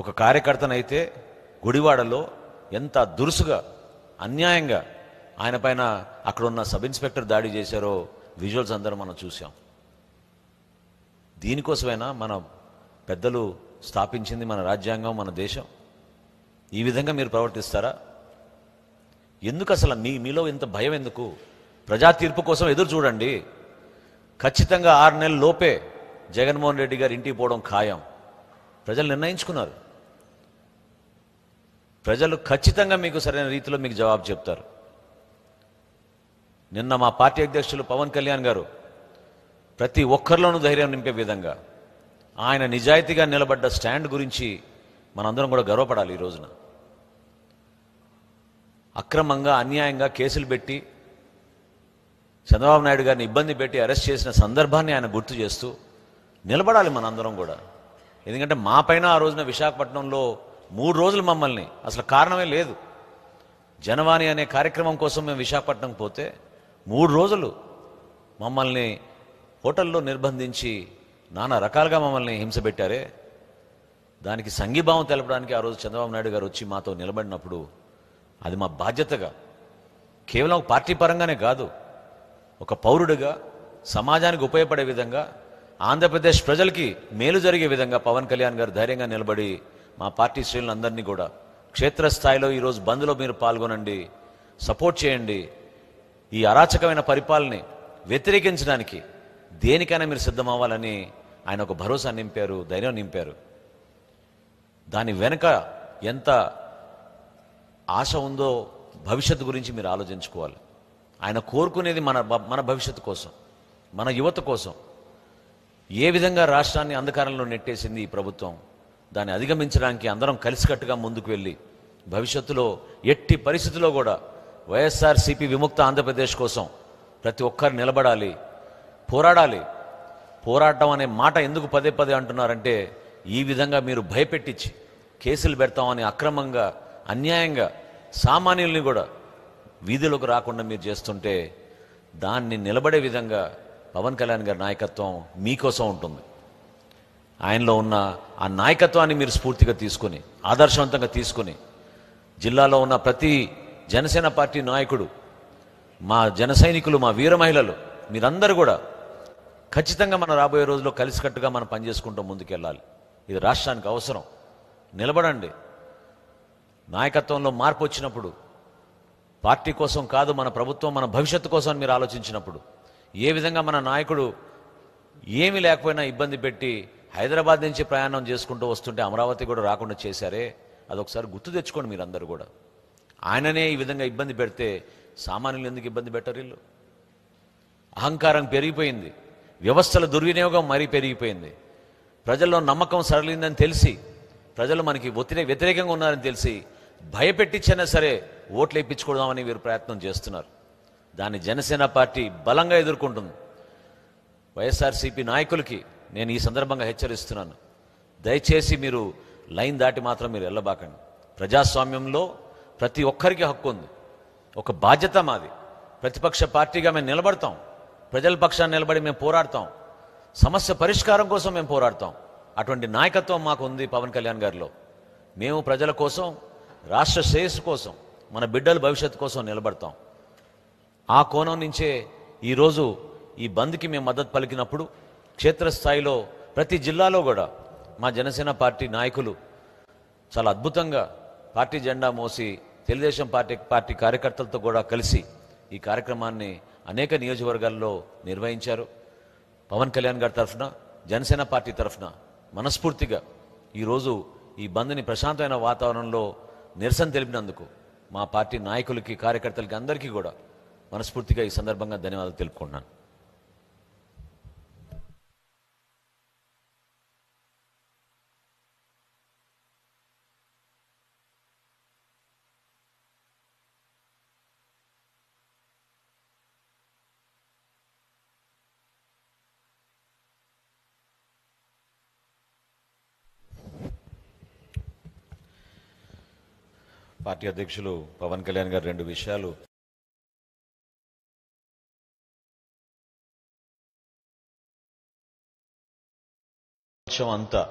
ఒక కార్యకర్తనైతే గుడివాడలో ఎంత దురుసుగా అన్యాయంగా ఆయన పైన అక్కడున్న సబ్ ఇన్స్పెక్టర్ దాడి చేశారో విజువల్స్ అందరం మనం చూసాం దీనికోసమైనా మన పెద్దలు స్థాపించింది మన రాజ్యాంగం మన దేశం ఈ విధంగా మీరు ప్రవర్తిస్తారా ఎందుకు అసలు మీ మీలో ఇంత భయం ఎందుకు ప్రజా తీర్పు కోసం ఎదురు చూడండి ఖచ్చితంగా ఆరు నెలల లోపే జగన్మోహన్ రెడ్డి గారు ఇంటికి పోవడం ఖాయం ప్రజలు నిర్ణయించుకున్నారు ప్రజలు ఖచ్చితంగా మీకు సరైన రీతిలో మీకు జవాబు చెప్తారు నిన్న మా పార్టీ అధ్యక్షులు పవన్ కళ్యాణ్ గారు ప్రతి ఒక్కరిలోనూ ధైర్యం నింపే విధంగా ఆయన నిజాయితీగా నిలబడ్డ స్టాండ్ గురించి మనందరం కూడా గర్వపడాలి ఈ రోజున అక్రమంగా అన్యాయంగా కేసులు పెట్టి చంద్రబాబు నాయుడు గారిని ఇబ్బంది పెట్టి అరెస్ట్ చేసిన సందర్భాన్ని ఆయన గుర్తు చేస్తూ నిలబడాలి మనందరం కూడా ఎందుకంటే మా పైన ఆ రోజున విశాఖపట్నంలో మూడు రోజులు మమ్మల్ని అసలు కారణమే లేదు జనవాణి అనే కార్యక్రమం కోసం మేము విశాఖపట్నం పోతే మూడు రోజులు మమ్మల్ని హోటల్లో నిర్బంధించి నానా రకాలుగా మమ్మల్ని హింస పెట్టారే దానికి సంఘీభావం తెలపడానికి ఆ రోజు చంద్రబాబు నాయుడు గారు వచ్చి మాతో నిలబడినప్పుడు అది మా బాధ్యతగా కేవలం పార్టీ పరంగానే కాదు ఒక పౌరుడిగా సమాజానికి ఉపయోగపడే విధంగా ఆంధ్రప్రదేశ్ ప్రజలకి మేలు జరిగే విధంగా పవన్ కళ్యాణ్ గారు ధైర్యంగా నిలబడి మా పార్టీ శ్రేణులందరినీ కూడా క్షేత్రస్థాయిలో ఈరోజు బంద్లో మీరు పాల్గొనండి సపోర్ట్ చేయండి ఈ అరాచకమైన పరిపాలనని వ్యతిరేకించడానికి దేనికైనా మీరు సిద్ధం అవ్వాలని ఆయన ఒక భరోసా నింపారు ధైర్యం నింపారు దాని వెనుక ఎంత ఆశ ఉందో భవిష్యత్తు గురించి మీరు ఆలోచించుకోవాలి ఆయన కోరుకునేది మన మన భవిష్యత్తు కోసం మన యువత కోసం ఏ విధంగా రాష్ట్రాన్ని అంధకారంలో నెట్టేసింది ఈ ప్రభుత్వం దాన్ని అధిగమించడానికి అందరం కలిసికట్టుగా ముందుకు వెళ్ళి భవిష్యత్తులో ఎట్టి పరిస్థితుల్లో కూడా వైఎస్ఆర్సీపీ విముక్త ఆంధ్రప్రదేశ్ కోసం ప్రతి ఒక్కరు నిలబడాలి పోరాడాలి పోరాటం అనే మాట ఎందుకు పదే పదే అంటున్నారంటే ఈ విధంగా మీరు భయపెట్టించి కేసులు పెడతామని అక్రమంగా అన్యాయంగా సామాన్యుల్ని కూడా వీధిలోకి రాకుండా మీరు చేస్తుంటే దాన్ని నిలబడే విధంగా పవన్ కళ్యాణ్ గారి నాయకత్వం మీకోసం ఉంటుంది ఆయనలో ఉన్న ఆ నాయకత్వాన్ని మీరు స్ఫూర్తిగా తీసుకొని ఆదర్శవంతంగా తీసుకొని జిల్లాలో ఉన్న ప్రతి జనసేన పార్టీ నాయకుడు మా జన సైనికులు మా వీర మహిళలు మీరందరూ కూడా ఖచ్చితంగా మన రాబోయే రోజుల్లో కలిసికట్టుగా మనం పనిచేసుకుంటూ ముందుకెళ్ళాలి ఇది రాష్ట్రానికి అవసరం నిలబడండి నాయకత్వంలో మార్పు వచ్చినప్పుడు పార్టీ కోసం కాదు మన ప్రభుత్వం మన భవిష్యత్తు కోసం మీరు ఆలోచించినప్పుడు ఏ విధంగా మన నాయకుడు ఏమి లేకపోయినా ఇబ్బంది పెట్టి హైదరాబాద్ నుంచి ప్రయాణం చేసుకుంటూ వస్తుంటే అమరావతి కూడా రాకుండా చేశారే అదొకసారి గుర్తు తెచ్చుకోండి మీరందరూ కూడా ఆయననే ఈ విధంగా ఇబ్బంది పెడితే సామాన్యులు ఎందుకు ఇబ్బంది పెట్టరు వీళ్ళు అహంకారం పెరిగిపోయింది వ్యవస్థల దుర్వినియోగం మరీ పెరిగిపోయింది ప్రజల్లో నమ్మకం సరళిందని తెలిసి ప్రజలు మనకి ఒత్తిడి వ్యతిరేకంగా ఉన్నారని తెలిసి భయపెట్టించైనా సరే ఓట్లు వేయించుకోవడామని వీరు ప్రయత్నం చేస్తున్నారు దాన్ని జనసేన పార్టీ బలంగా ఎదుర్కొంటుంది వైఎస్ఆర్సీపీ నాయకులకి నేను ఈ సందర్భంగా హెచ్చరిస్తున్నాను దయచేసి మీరు లైన్ దాటి మాత్రం మీరు వెళ్ళబాకండి ప్రజాస్వామ్యంలో ప్రతి ఒక్కరికి హక్కు ఉంది ఒక బాధ్యత మాది ప్రతిపక్ష పార్టీగా మేము నిలబడతాం ప్రజల పక్షాన్ని నిలబడి మేము పోరాడతాం సమస్య పరిష్కారం కోసం మేము పోరాడతాం అటువంటి నాయకత్వం మాకు ఉంది పవన్ కళ్యాణ్ గారిలో మేము ప్రజల కోసం రాష్ట్ర శ్రేయస్సు కోసం మన బిడ్డల భవిష్యత్తు కోసం నిలబడతాం ఆ కోణం నుంచే ఈరోజు ఈ బంద్కి మేము మద్దతు పలికినప్పుడు క్షేత్రస్థాయిలో ప్రతి జిల్లాలో కూడా మా జనసేన పార్టీ నాయకులు చాలా అద్భుతంగా పార్టీ జెండా మోసి తెలుగుదేశం పార్టీ పార్టీ కార్యకర్తలతో కూడా కలిసి ఈ కార్యక్రమాన్ని అనేక నియోజకవర్గాల్లో నిర్వహించారు పవన్ కళ్యాణ్ గారి తరఫున జనసేన పార్టీ తరఫున మనస్ఫూర్తిగా ఈరోజు ఈ బంద్ని ప్రశాంతమైన వాతావరణంలో నిరసన తెలిపినందుకు మా పార్టీ నాయకులకి కార్యకర్తలకి అందరికీ కూడా మనస్ఫూర్తిగా ఈ సందర్భంగా ధన్యవాదాలు తెలుపుకుంటున్నాను పార్టీ అధ్యక్షులు పవన్ కళ్యాణ్ గారు రెండు విషయాలు అంతా